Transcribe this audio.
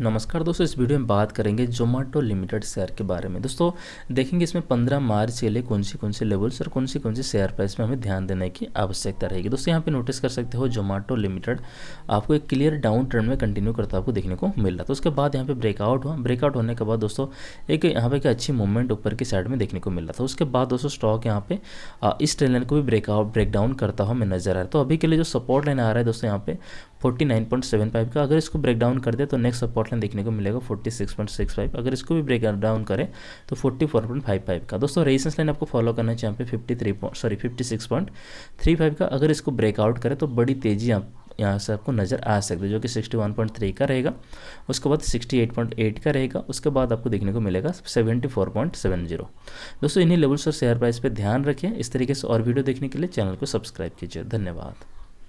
नमस्कार दोस्तों इस वीडियो में बात करेंगे जोमेटो लिमिटेड शेयर के बारे में दोस्तों देखेंगे इसमें 15 मार्च के लिए कौन सी कौन से लेवल्स और कौन सी कौन सी शेयर प्राइस में हमें ध्यान देने की आवश्यकता रहेगी दोस्तों यहाँ पे नोटिस कर सकते हो जोमेटो लिमिटेड आपको एक क्लियर डाउन ट्रेंड में कंटिन्यू करता आपको देखने को मिल रहा था तो उसके बाद यहाँ पे ब्रेकआउट हुआ ब्रेकआउट होने के बाद दोस्तों एक यहाँ पे अच्छी मूवमेंट ऊपर की साइड में देखने को मिल रहा था उसके बाद दोस्तों स्टॉक यहाँ पे इस ट्रेन लाइन को भी ब्रेकआउट ब्रेकडाउन करता हुआ हमें नजर आ रहा है तो अभी के लिए जो सपोर्ट लाइन आ रहा है दोस्तों यहाँ पे 49.75 नाइन पॉइंट सेवन फाइव का अगर इसको ब्रेक डाउन कर दे तो नेक्स्ट सपोर्ट लाइन देखने को मिलेगा forty six point six five अगर इसको भी ब्रेक डाउन करें तो forty four point five five का दोस्तों रेजिस्टेंस लाइन आपको फॉलो करना चाहिए यहाँ पे fifty three sorry fifty six point three five का अगर इसको ब्रेकआउट करें तो बड़ी तेजी आप यहाँ से आपको नज़र आ सकते है जो कि 61.3 का रहेगा उसके बाद 68.8 का रहेगा उसके बाद आपको देखने को मिलेगा 74.70 दोस्तों इन्हीं लेवल्स और शेयर प्राइस पर ध्यान रखें इस तरीके से और वीडियो देखने के लिए चैनल को सब्सक्राइब कीजिए धन्यवाद